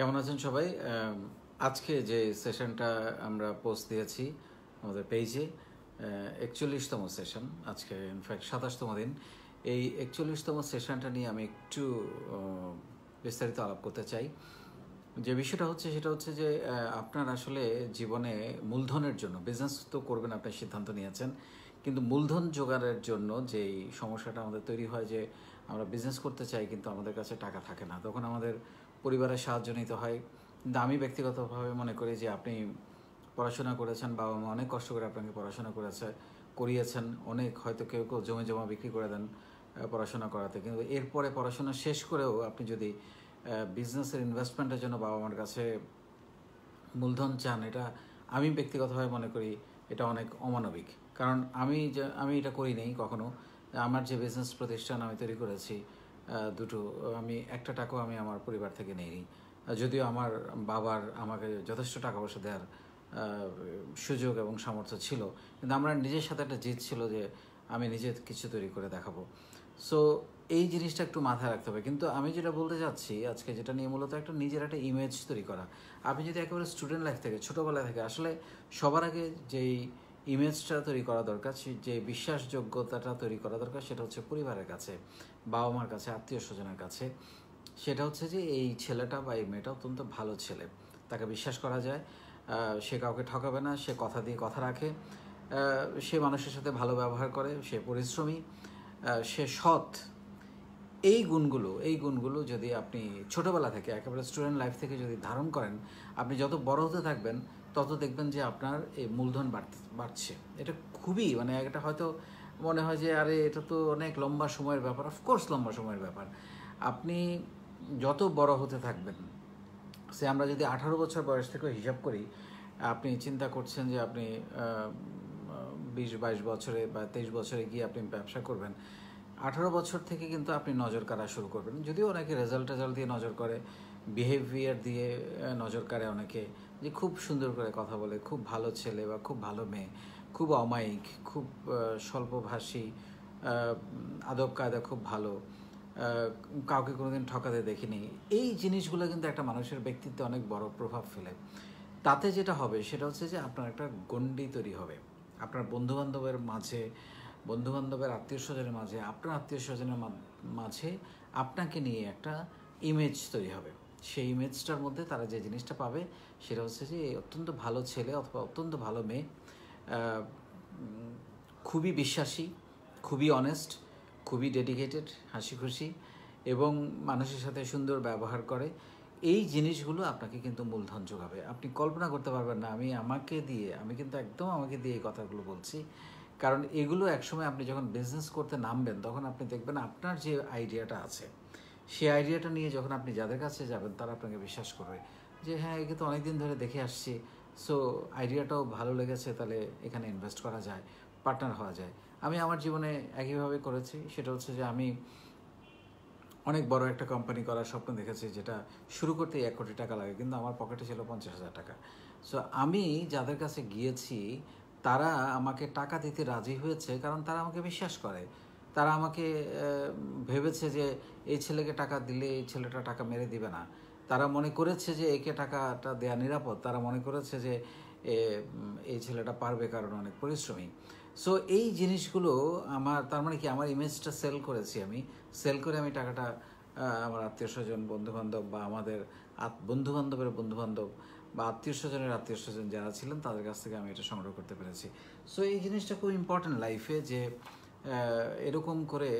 কেমন আছেন সবাই আজকে যে সেশনটা আমরা পোস্ট দিয়েছি আমাদের পেজে একচল্লিশতম সেশন আজকে ইনফ্যাক্ট সাতাশতম দিন এই একচল্লিশতম সেশনটা নিয়ে আমি একটু বিস্তারিত আলাপ করতে চাই যে বিষয়টা হচ্ছে সেটা হচ্ছে যে আপনার আসলে জীবনে মূলধনের জন্য বিজনেস তো করবেন আপনি সিদ্ধান্ত নিয়েছেন কিন্তু মূলধন জোগাড়ের জন্য যেই সমস্যাটা আমাদের তৈরি হয় যে আমরা বিজনেস করতে চাই কিন্তু আমাদের কাছে টাকা থাকে না তখন আমাদের পরিবারের সাহায্য নিতে হয় দামি আমি ব্যক্তিগতভাবে মনে করি যে আপনি পড়াশোনা করেছেন বাবা মা অনেক কষ্ট করে আপনাকে পড়াশোনা করেছে করিয়েছেন অনেক হয়তো কেউ কেউ জমি জমা বিক্রি করে দেন পড়াশোনা করাতে কিন্তু এরপরে পড়াশোনা শেষ করেও আপনি যদি বিজনেসের ইনভেস্টমেন্টের জন্য বাবা মার কাছে মূলধন চান এটা আমি ব্যক্তিগতভাবে মনে করি এটা অনেক অমানবিক কারণ আমি আমি এটা করি নেই কখনো আমার যে বিজনেস প্রতিষ্ঠান আমি তৈরি করেছি দুটো আমি একটা টাকাও আমি আমার পরিবার থেকে নেই যদিও আমার বাবার আমাকে যথেষ্ট টাকা পয়সা দেওয়ার সুযোগ এবং সামর্থ্য ছিল কিন্তু আমরা নিজের সাথে একটা জিত ছিল যে আমি নিজে কিছু তৈরি করে দেখাবো সো এই জিনিসটা একটু মাথায় রাখতে হবে কিন্তু আমি যেটা বলতে চাচ্ছি আজকে যেটা নিয়ে মূলত একটা নিজের একটা ইমেজ তৈরি করা আপনি যদি একেবারে স্টুডেন্ট লাইফ থেকে ছোটোবেলা থেকে আসলে সবার আগে যেই ইমেজটা তৈরি করা দরকার যে বিশ্বাসযোগ্যতাটা তৈরি করা দরকার সেটা হচ্ছে পরিবারের কাছে বাবা মার কাছে আত্মীয় স্বজনের কাছে সেটা হচ্ছে যে এই ছেলেটা বা এই মেয়েটা অত্যন্ত ভালো ছেলে তাকে বিশ্বাস করা যায় সে কাউকে ঠকাবে না সে কথা দিয়ে কথা রাখে সে মানুষের সাথে ভালো ব্যবহার করে সে পরিশ্রমী সে সৎ এই গুণগুলো এই গুণগুলো যদি আপনি ছোটোবেলা থেকে একেবারে স্টুডেন্ট লাইফ থেকে যদি ধারণ করেন আপনি যত বড় হতে থাকবেন তত দেখবেন যে আপনার এই মূলধন বাড়ছে এটা খুবই মানে এটা হয়তো মনে হয় যে আরে এটা তো অনেক লম্বা সময়ের ব্যাপার অফকোর্স লম্বা সময়ের ব্যাপার আপনি যত বড় হতে থাকবেন সে আমরা যদি আঠারো বছর বয়স থেকে হিসাব করি আপনি চিন্তা করছেন যে আপনি বিশ বাইশ বছরে বা তেইশ বছরে গিয়ে আপনি ব্যবসা করবেন আঠারো বছর থেকে কিন্তু আপনি নজর কাড়া শুরু করবেন যদিও অনেকে রেজাল্ট টেজাল্ট দিয়ে নজর করে বিহেভিয়ার দিয়ে নজর কাড়ে অনেকে যে খুব সুন্দর করে কথা বলে খুব ভালো ছেলে বা খুব ভালো মেয়ে খুব অমায়িক খুব স্বল্পভাষী আদব কায়দা খুব ভালো কাউকে কোনোদিন ঠকাতে দেখিনি এই জিনিসগুলো কিন্তু একটা মানুষের ব্যক্তিত্বে অনেক বড় প্রভাব ফেলে তাতে যেটা হবে সেটা হচ্ছে যে আপনার একটা গণ্ডি তৈরি হবে আপনার বন্ধুবান্ধবের মাঝে বন্ধুবান্ধবের আত্মীয় স্বজনের মাঝে আপনার আত্মীয় স্বজনের মাঝে আপনাকে নিয়ে একটা ইমেজ তৈরি হবে সেই ইমেজটার মধ্যে তারা যে জিনিসটা পাবে সেটা হচ্ছে যে অত্যন্ত ভালো ছেলে অথবা অত্যন্ত ভালো মেয়ে খুবই বিশ্বাসী খুবই অনেস্ট খুবই ডেডিকেটেড হাসি খুশি এবং মানুষের সাথে সুন্দর ব্যবহার করে এই জিনিসগুলো আপনাকে কিন্তু মূলধন যোগাবে আপনি কল্পনা করতে পারবেন না আমি আমাকে দিয়ে আমি কিন্তু একদম আমাকে দিয়ে এই কথাগুলো বলছি কারণ এগুলো একসময় আপনি যখন বিজনেস করতে নামবেন তখন আপনি দেখবেন আপনার যে আইডিয়াটা আছে সেই আইডিয়াটা নিয়ে যখন আপনি যাদের কাছে যাবেন তারা আপনাকে বিশ্বাস করবে যে হ্যাঁ একে তো অনেকদিন ধরে দেখে আসছি সো আইডিয়াটাও ভালো লেগেছে তাহলে এখানে ইনভেস্ট করা যায় পার্টনার হওয়া যায় আমি আমার জীবনে একইভাবে করেছি সেটা হচ্ছে যে আমি অনেক বড় একটা কোম্পানি করার স্বপ্ন দেখেছি যেটা শুরু করতে এক কোটি টাকা লাগে কিন্তু আমার পকেটে ছিল পঞ্চাশ হাজার টাকা সো আমি যাদের কাছে গিয়েছি তারা আমাকে টাকা দিতে রাজি হয়েছে কারণ তারা আমাকে বিশ্বাস করে তারা আমাকে ভেবেছে যে এই ছেলেকে টাকা দিলে এই ছেলেটা টাকা মেরে দিবে না তারা মনে করেছে যে একে টাকাটা দেয়া নিরাপদ তারা মনে করেছে যে এই ছেলেটা পারবে কারণ অনেক পরিশ্রমী সো এই জিনিসগুলো আমার তার মানে কি আমার ইমেজটা সেল করেছি আমি সেল করে আমি টাকাটা আমার আত্মীয় স্বজন বন্ধুবান্ধব বা আমাদের বন্ধুবান্ধবের বন্ধুবান্ধব বা আত্মীয় স্বজনের আত্মীয় স্বজন যারা ছিলেন তাদের কাছ থেকে আমি এটা সংগ্রহ করতে পেরেছি সো এই জিনিসটা খুব ইম্পর্ট্যান্ট লাইফে যে এরকম করে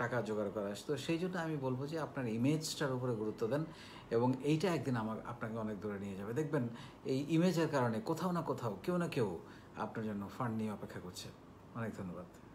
টাকা জোগাড় করা তো সেই জন্য আমি বলবো যে আপনার ইমেজটার উপরে গুরুত্ব দেন এবং এইটা একদিন আমার আপনাকে অনেক দূরে নিয়ে যাবে দেখবেন এই ইমেজের কারণে কোথাও না কোথাও কেউ না কেউ আপনার জন্য ফান্ড নিয়ে অপেক্ষা করছে অনেক ধন্যবাদ